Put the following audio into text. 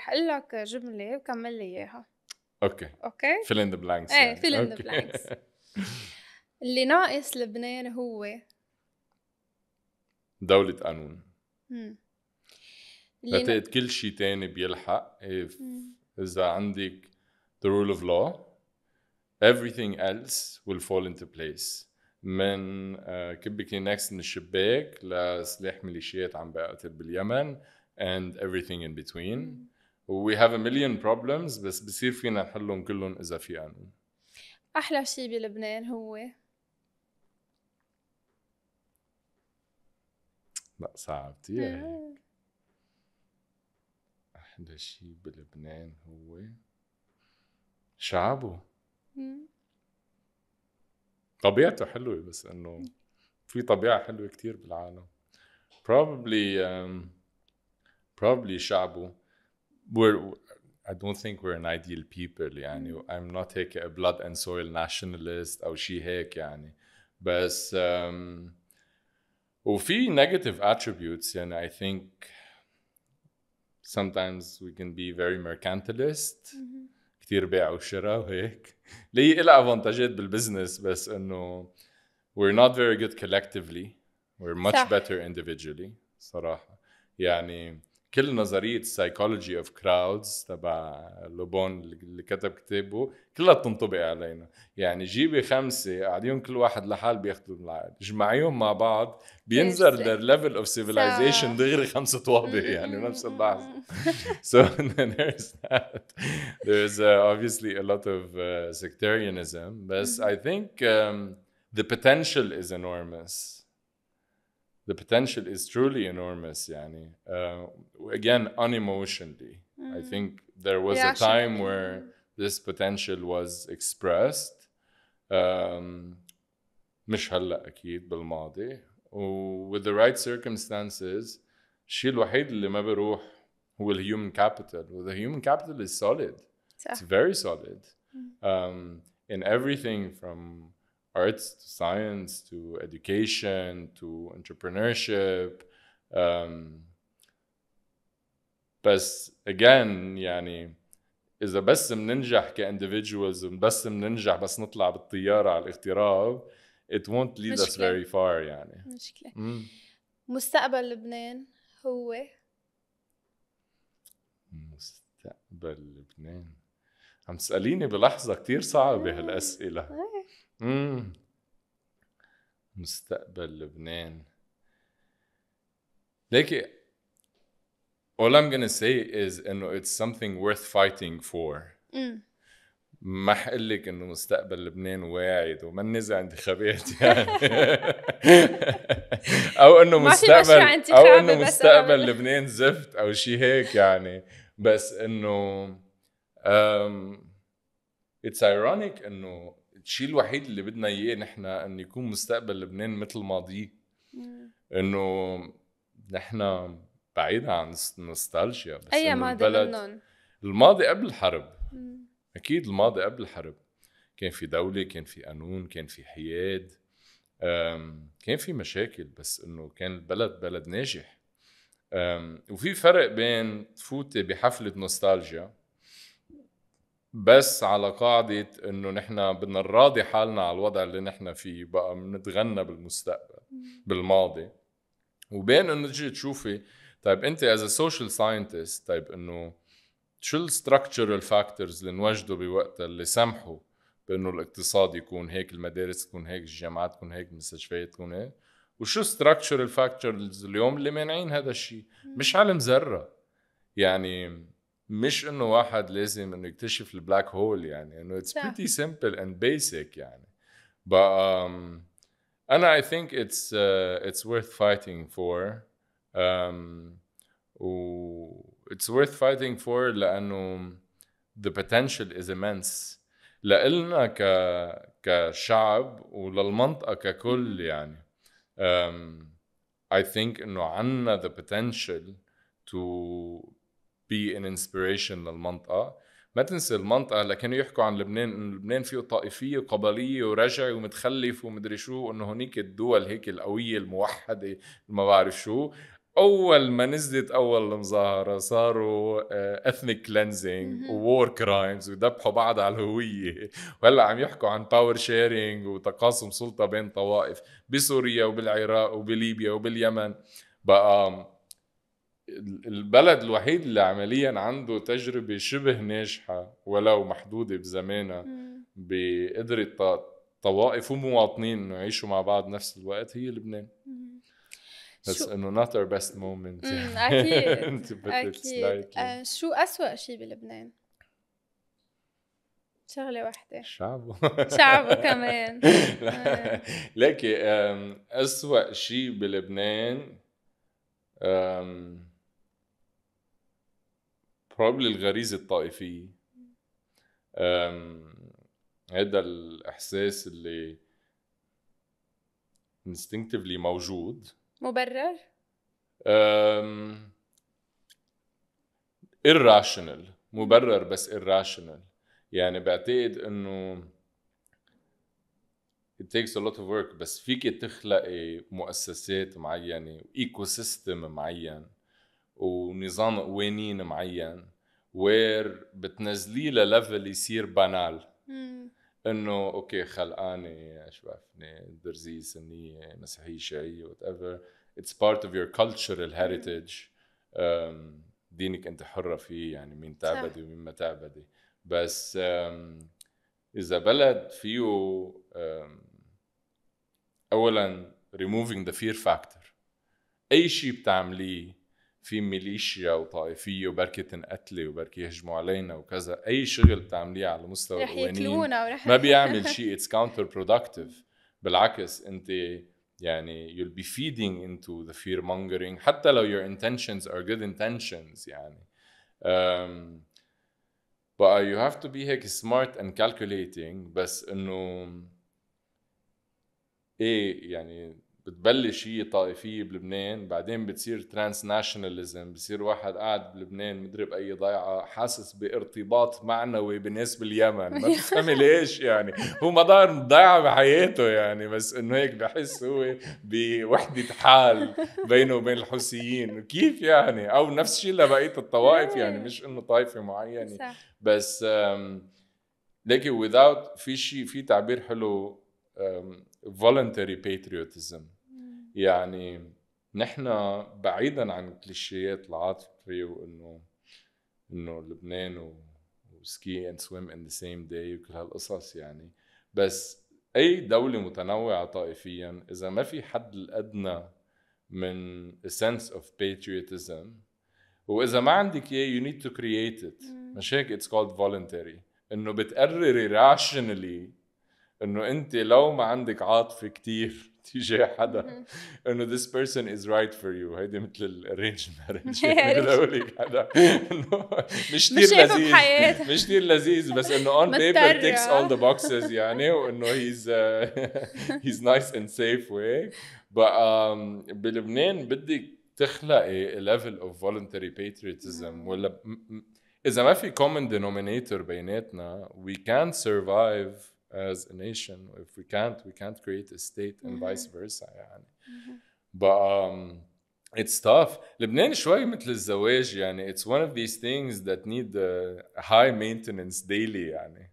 رح اقول لك جمله وكمل لي اياها اوكي اوكي فيل ان ذا بلانكس ايه فيل ان ذا بلانكس اللي ناقص لبنان هو دولة قانون بعتقد كل شيء تاني بيلحق إذا عندك the rule of law everything else will fall into place من آه، كبك نكس من الشباك لسلاح ميليشيات عم بقتل باليمن and everything in between وي هاف ا مليون بروبلمز بس بصير فينا نحلهم كلهم اذا في قانون احلى شيء بلبنان هو لا صعب آه. احلى شيء بلبنان هو شعبه طبيعته حلوه بس انه في طبيعه حلوه كتير بالعالم probably um, probably شعبه we're I don't think we're an ideal people يعني mm. I'm not a blood and soil nationalist or شيء But يعني have um, negative attributes and I think sometimes we can be very mercantilist mm-hmm. كثير بيع وشراء بالبزنس بس انه we're not very good collectively we're much better individually صراحة يعني كل نظريه سايكولوجي اوف كراودز تبع لوبون اللي كتب كتابه كلها بتنطبق علينا يعني جيبي خمسه قاعدين كل واحد لحال بياخذوا العقد اجمعيهم مع بعض بينزل ذا ليفل اوف سيفيلايزيشن دغري خمسه طوابق mm-hmm. يعني بنفس اللحظه so there's that there's uh, obviously a lot of uh, sectarianism بس mm-hmm. I think um, the potential is enormous the potential is truly enormous yani uh, again unemotionally mm. i think there was yeah, a time where this potential was expressed um, مش هلا اكيد بالماضي with the right circumstances الشيء الوحيد اللي ما the human capital, كابيتال وذا هيومن كابيتال از سوليد اتس فيري in everything from arts to science to education to entrepreneurship um, بس again يعني اذا بس بننجح كاندفيدجوالز بس بننجح بس نطلع بالطياره على الاغتراب it won't lead مشكلة. us very far يعني مشكلة مم. مستقبل لبنان هو مستقبل لبنان عم تساليني بلحظه كتير صعبه هالاسئله امم مستقبل لبنان ليكي all I'm gonna say is انه it's something worth fighting for ما حقلك انه مستقبل لبنان واعد وما نزع عندي خبيات يعني او انه مستقبل او انه مستقبل لبنان زفت او شيء هيك يعني بس انه اتس ايرونيك انه الشيء الوحيد اللي بدنا اياه نحن انه يكون مستقبل لبنان مثل ماضيه انه نحن بعيد عن النوستالجيا بس اي ماضي منهم الماضي قبل الحرب مم. اكيد الماضي قبل الحرب كان في دولة كان في قانون كان في حياد كان في مشاكل بس انه كان البلد بلد ناجح وفي فرق بين تفوتي بحفلة نوستالجيا بس على قاعدة انه نحن بدنا نراضي حالنا على الوضع اللي نحن فيه بقى بنتغنى بالمستقبل بالماضي وبين انه تجي تشوفي طيب انت از سوشيال ساينتست طيب انه شو الستركتشرال فاكتورز اللي انوجدوا بوقتها اللي سمحوا بانه الاقتصاد يكون هيك المدارس تكون هيك الجامعات تكون هيك المستشفيات تكون هيك وشو الستراكشرال فاكتورز اليوم اللي مانعين هذا الشيء مش علم ذره يعني مش انه واحد لازم انه يكتشف البلاك هول يعني انه اتس بريتي سمبل اند بيسك يعني بقى um, انا اي ثينك اتس اتس ورث فايتنج فور ام و اتس ورث فايتنج فور لانه ذا potential از امنس لإلنا ك كشعب وللمنطقة ككل يعني ام اي ثينك إنه عندنا ذا potential تو بي ان انسبيريشن للمنطقه ما تنسى المنطقه اللي كانوا يحكوا عن لبنان انه لبنان فيه طائفيه وقبليه ورجعي ومتخلف ومدري شو انه هنيك الدول هيك القويه الموحده ما بعرف شو اول ما نزلت اول المظاهره صاروا اثنيك كلينزينج وور كرايمز وذبحوا بعض على الهويه وهلا عم يحكوا عن باور شيرينج وتقاسم سلطه بين طوائف بسوريا وبالعراق وبليبيا وباليمن بقى البلد الوحيد اللي عمليا عنده تجربه شبه ناجحه ولو محدوده بزمانها بقدره طوائف ومواطنين انه يعيشوا مع بعض نفس الوقت هي لبنان بس انه not our best moment اكيد اكيد آه، شو أسوأ شيء بلبنان؟ شغلة واحدة شعبه شعبه كمان لكن أسوأ شيء بلبنان أم probably الغريزه الطائفيه هذا الاحساس اللي instinctively موجود مبرر irrational مبرر بس irrational يعني بعتقد انه it takes a lot of work بس فيك تخلقي مؤسسات معينه ايكو سيستم معين ونظام قوانين معين وير بتنزليه لليفل يصير بانال انه اوكي خلقانه شو بعرفني درزيه سنيه مسيحيه شيعيه وات ايفر اتس بارت اوف يور كلتشرال هيريتج دينك انت حره فيه يعني مين تعبدي ومين ما تعبدي بس اذا بلد فيه اولا ريموفينج ذا فير فاكتور اي شيء بتعمليه في ميليشيا وطائفيه وبركي تنقتلي وبركي يهجموا علينا وكذا اي شغل بتعمليه على مستوى القوانين ما بيعمل شيء اتس كاونتر برودكتيف بالعكس انت يعني you'll be feeding into the fear mongering حتى لو your intentions are good intentions يعني um, but you have to be هيك smart and calculating بس انه ايه يعني بتبلش هي طائفيه بلبنان بعدين بتصير ترانس ناشوناليزم بصير واحد قاعد بلبنان مدري باي ضيعه حاسس بارتباط معنوي بالناس باليمن ما بتفهمي ليش يعني هو ما ضار ضيعه بحياته يعني بس انه هيك بحس هو بوحده حال بينه وبين الحوثيين كيف يعني او نفس الشيء لبقيه الطوائف يعني إيه. مش انه طائفه معينه بس لكن without في شيء في تعبير حلو voluntary patriotism يعني نحن بعيدا عن كليشيات العاطفي وانه انه لبنان وسكي اند سويم ان ذا سيم داي وكل هالقصص يعني بس اي دوله متنوعه طائفيا اذا ما في حد الادنى من سنس اوف of patriotism واذا ما عندك اياه يو نيد تو كرييت ات مش هيك اتس كولد فولنتري انه بتقرري rationally انه انت لو ما عندك عاطفه كثير تجاه حدا انه this person is right for you هيدي مثل الارينج مارج لك حدا مش كثير لذيذ مش كثير لذيذ بس انه on paper ticks آه. all the boxes يعني وانه he's uh, he's nice and safe بقى um, بلبنان بدك تخلقي level of voluntary patriotism ولا اذا ما في common denominator بيناتنا we can survive as a nation if we can't we can't create a state and mm -hmm. vice versa يعني mm -hmm. but um, it's tough لبنان شوي مثل الزواج يعني it's one of these things that need a uh, high maintenance daily يعني